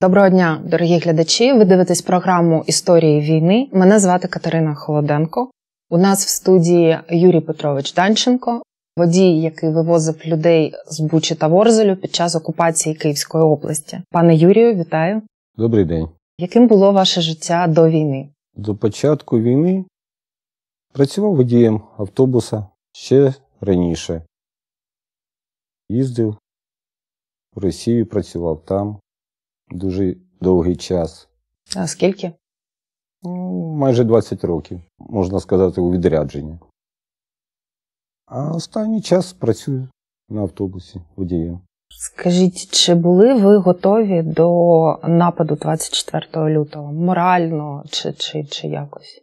Доброго дня, дорогі глядачі. Ви дивитесь програму Історії війни. Мене звати Катерина Холоденко. У нас в студії Юрій Петрович Данченко, водій, який вивозив людей з Бучі та Ворзелю під час окупації Київської області. Пане Юрію, вітаю! Добрий день! Яким було ваше життя до війни? До початку війни Працював водієм автобуса ще раніше. Їздив в Росію, працював там дуже довгий час. А скільки? Ну, майже 20 років, можна сказати, у відрядженні. А останній час працюю на автобусі водієм. Скажіть, чи були ви готові до нападу 24 лютого? Морально чи, чи, чи якось?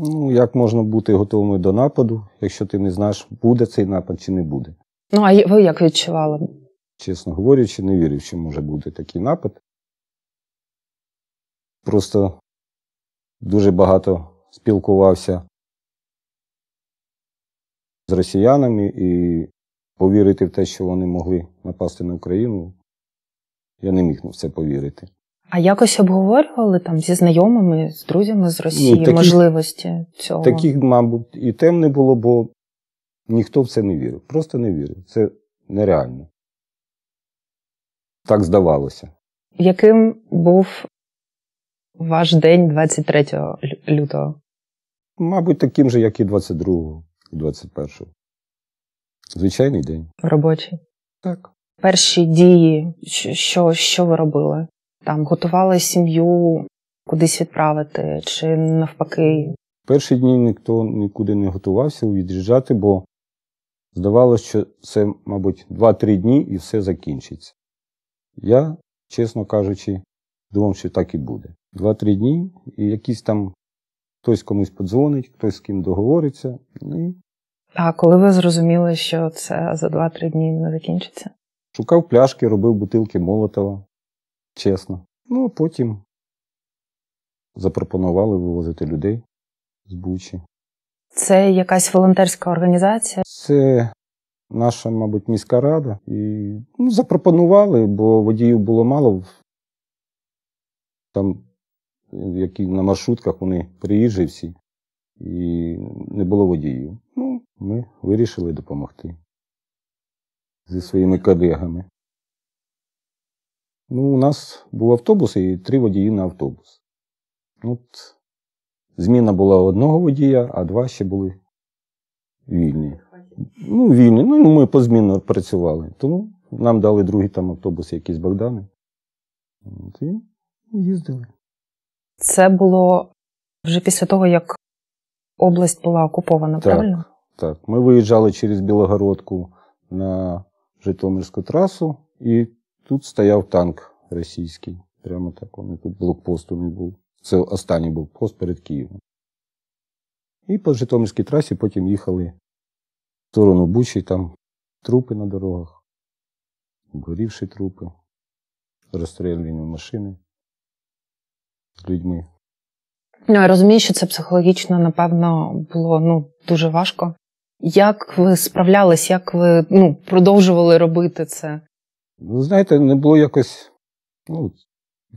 Ну, як можна бути готовими до нападу, якщо ти не знаєш, буде цей напад чи не буде. Ну, а ви як відчували? Чесно говорячи, не вірив, що може бути такий напад. Просто дуже багато спілкувався з росіянами і повірити в те, що вони могли напасти на Україну, я не міг в це повірити. А якось обговорювали там зі знайомими, з друзями з Росії ну, таких, можливості цього? Таких, мабуть, і тем не було, бо ніхто в це не вірив. Просто не вірив. Це нереально. Так здавалося. Яким був ваш день 23 лютого? Мабуть, таким же, як і 22, го і 21. го Звичайний день. Робочий. Так. Перші дії, що що ви робили? там готували сім'ю кудись відправити, чи навпаки. Перші дні ніхто нікуди не готувався від'їжджати, бо здавалося, що це, мабуть, 2-3 дні і все закінчиться. Я, чесно кажучи, думав, що так і буде. Два-три дні, і якісь там хтось комусь подзвонить, хтось з ким договориться. Ну і... А коли ви зрозуміли, що це за 2-3 дні не закінчиться? Шукав пляшки, робив бутилки Молотова чесно. Ну а потім запропонували вивозити людей з Бучі. Це якась волонтерська організація? Це наша, мабуть, міська рада. І ну, запропонували, бо водіїв було мало. Там, які на маршрутках вони приїжджали всі, і не було водіїв. Ну, ми вирішили допомогти зі своїми колегами. Ну, У нас був автобус і три водії на автобус. Ну, от Зміна була одного водія, а два ще були вільні. Ну, вільні. Ну, ми позмінно працювали. Тому нам дали другий там автобус, якийсь Богдани. От, І їздили. Це було вже після того, як область була окупована, так, правильно? Так. Ми виїжджали через Білогородку на Житомирську трасу і Тут стояв танк російський. Прямо так він тут блокпост у них був. Це останній блокпост перед Києвом. І по Житомирській трасі потім їхали в сторону Бучі, там трупи на дорогах, горівші трупи, розстріляні машини з людьми. Ну, я розумію, що це психологічно, напевно, було ну, дуже важко. Як ви справлялись, як ви ну, продовжували робити це? Ви ну, знаєте, не було якось. ну,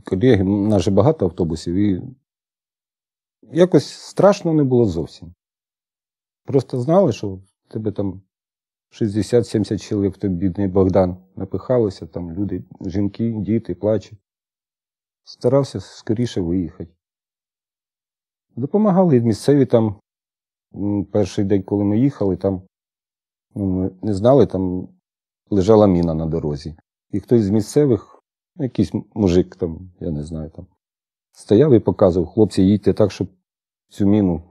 Колеги, наже багато автобусів, і якось страшно не було зовсім. Просто знали, що в тебе там 60-70 чоловік, то бідний Богдан напихалося, там люди, жінки, діти плачуть. Старався скоріше виїхати. Допомагали місцеві там. Перший день, коли ми їхали, там ну, ми не знали, там лежала міна на дорозі. І хтось з місцевих, якийсь мужик, там, я не знаю, там, стояв і показував, хлопці, їдьте так, щоб цю міну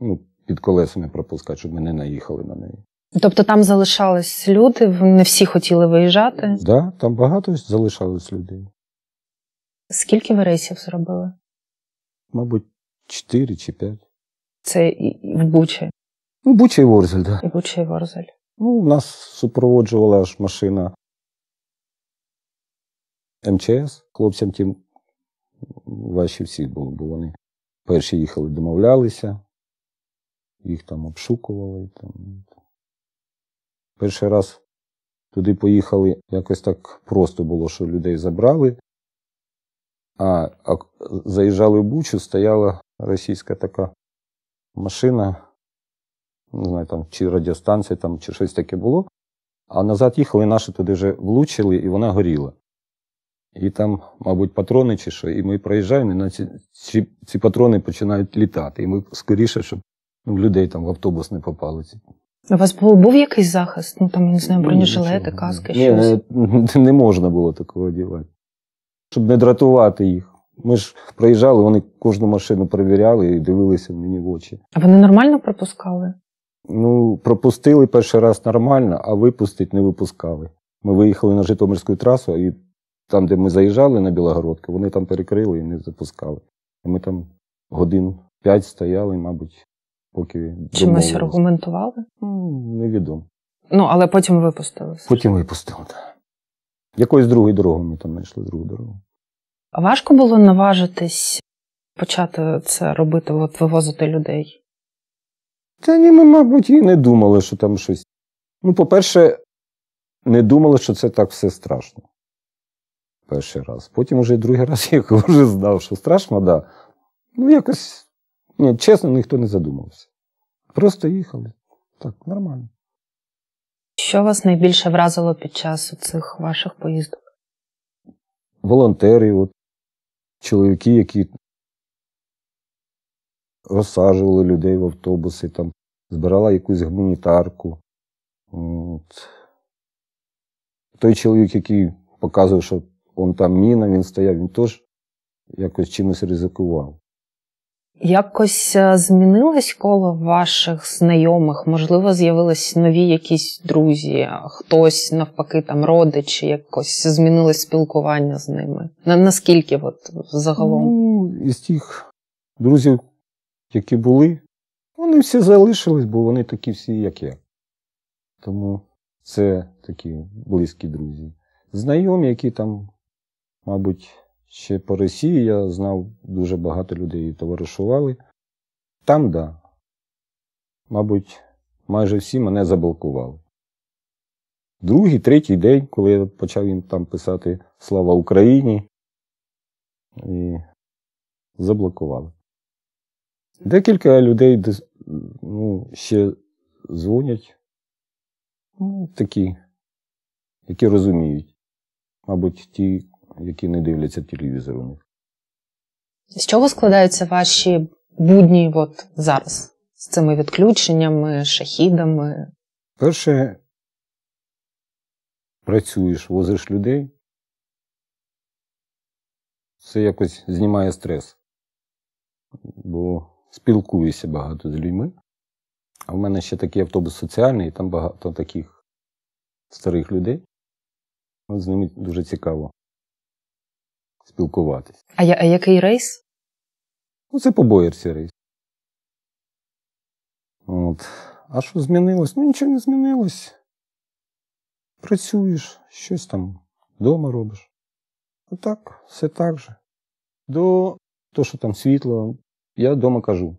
ну, під колесами пропускати, щоб ми не наїхали на неї. Тобто там залишались люди, не всі хотіли виїжджати? Так, да, там багато залишалось людей. Скільки ви рейсів зробили? Мабуть, 4 чи 5. Це в Бучі. Ну, Буча і Ворзель, так. Да. І Буча і Ворзель. Ну, нас супроводжувала аж машина МЧС, хлопцям тим важче всіх було, бо вони перші їхали, домовлялися, їх там обшукували. Там. Перший раз туди поїхали, якось так просто було, що людей забрали, а, а заїжджали в Бучу, стояла російська така машина, не знаю, там, чи радіостанція, там, чи щось таке було. А назад їхали, наші туди вже влучили, і вона горіла. І там, мабуть, патрони чи що, і ми проїжджаємо, і наче ці, ці патрони починають літати. І ми скоріше, щоб ну, людей там в автобус не попали. У вас був, був якийсь захист? Ну там я не знаю, бронежилети, каски, Ні, щось? Не, не можна було такого одягати. Щоб не дратувати їх. Ми ж проїжджали, вони кожну машину перевіряли і дивилися мені в очі. А вони нормально пропускали? Ну, пропустили перший раз нормально, а випустить, не випускали. Ми виїхали на Житомирську трасу і там, де ми заїжджали на Білогородку, вони там перекрили і не запускали. І ми там годин п'ять стояли, мабуть, поки. Чимось аргументували? Ну, невідомо. Ну, але потім випустили. Потім випустили, так. Якоюсь другої дорогою ми там знайшли другу дорогу. А важко було наважитись почати це робити, от вивозити людей? Та ні, ми, мабуть, і не думали, що там щось. Ну, по-перше, не думали, що це так все страшно перший раз. Потім вже другий раз я вже знав, що страшно, да. Ну, якось, ні, ну, чесно, ніхто не задумався. Просто їхали. Так, нормально. Що вас найбільше вразило під час цих ваших поїздок? Волонтери, от, чоловіки, які розсаджували людей в автобуси, там, збирала якусь гуманітарку. От. Той чоловік, який показував, що Он там міна, він стояв, він теж якось чимось ризикував. Якось е, змінилось коло ваших знайомих, можливо, з'явились нові якісь друзі, хтось, навпаки, там родичі, якось змінилось спілкування з ними. наскільки от загалом? Ну, Із тих друзів, які були, вони всі залишились, бо вони такі всі, як я. Тому це такі близькі друзі. Знайомі, які там мабуть, ще по Росії я знав дуже багато людей і товаришували. Там, да. Мабуть, майже всі мене заблокували. Другий, третій день, коли я почав їм там писати Слава Україні і заблокували. Декілька людей ну, ще дзвонять, ну, такі, які розуміють. Мабуть, ті, які не дивляться телевізор у них. З чого складаються ваші будні от зараз з цими відключеннями, шахідами? Перше, працюєш, возиш людей. Це якось знімає стрес, бо спілкуюся багато з людьми. А в мене ще такий автобус соціальний, і там багато таких старих людей. От з ними дуже цікаво спілкуватися. А а який рейс? Ну, Це по боєрці рейс. От. А що змінилось? Ну нічого не змінилось. Працюєш, щось там вдома робиш. Отак, все так же. До того, що там світло, я вдома кажу.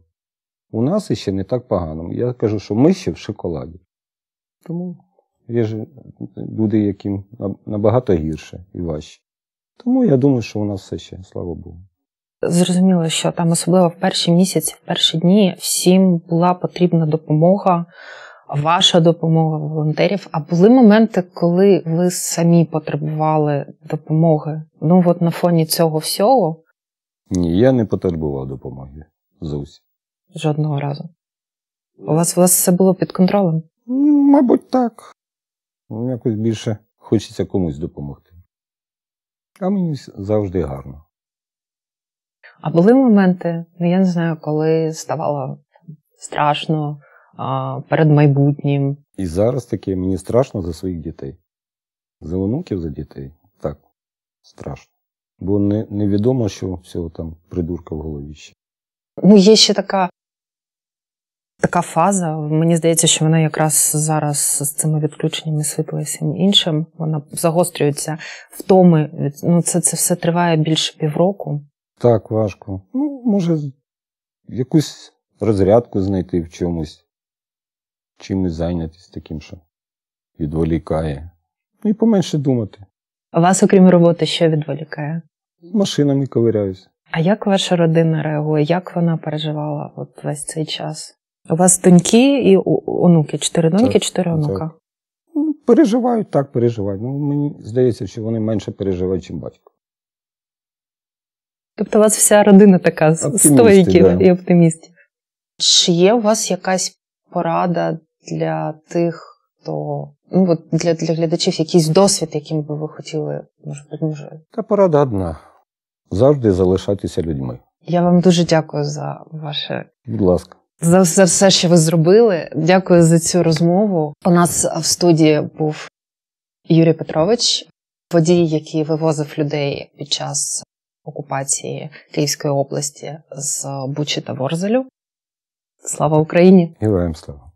У нас ще не так погано. Я кажу, що ми ще в шоколаді. Тому є ж люди, яким набагато гірше і важче. Тому я думаю, що у нас все ще, слава Богу. Зрозуміло, що там, особливо в перші місяці, в перші дні, всім була потрібна допомога, ваша допомога волонтерів. А були моменти, коли ви самі потребували допомоги. Ну от на фоні цього всього. Ні, я не потребував допомоги зовсім. Жодного разу. У вас у вас все було під контролем? Мабуть, так. Якось більше хочеться комусь допомогти. А мені завжди гарно. А були моменти, ну я не знаю, коли ставало страшно а, перед майбутнім. І зараз таке мені страшно за своїх дітей. За онуків за дітей. Так, страшно. Бо не, невідомо, що всього там придурка в голові ще. Ну, є ще така така фаза. Мені здається, що вона якраз зараз з цими відключеннями світла і всім іншим. Вона загострюється втоми. Ну, це це все триває більше півроку. Так, важко. Ну, може, якусь розрядку знайти в чомусь, чимось зайнятися таким, що відволікає. Ну і поменше думати. А Вас, окрім роботи, що відволікає? Машинами ковиряюся. А як ваша родина реагує? Як вона переживала от весь цей час? У вас доньки і онуки, чотири доньки, так, чотири онука. Так. Ну, переживають, так, переживають. Ну, Мені здається, що вони менше переживають, ніж батько. Тобто у вас вся родина така стоїків да. і оптимістів. Чи є у вас якась порада для тих, хто. Ну, от для для глядачів якийсь досвід, яким би ви хотіли, може, бути? Та порада одна. Завжди залишатися людьми. Я вам дуже дякую за ваше. Будь ласка за все, все, що ви зробили. Дякую за цю розмову. У нас в студії був Юрій Петрович, водій, який вивозив людей під час окупації Київської області з Бучі та Ворзелю. Слава Україні! Героям слава!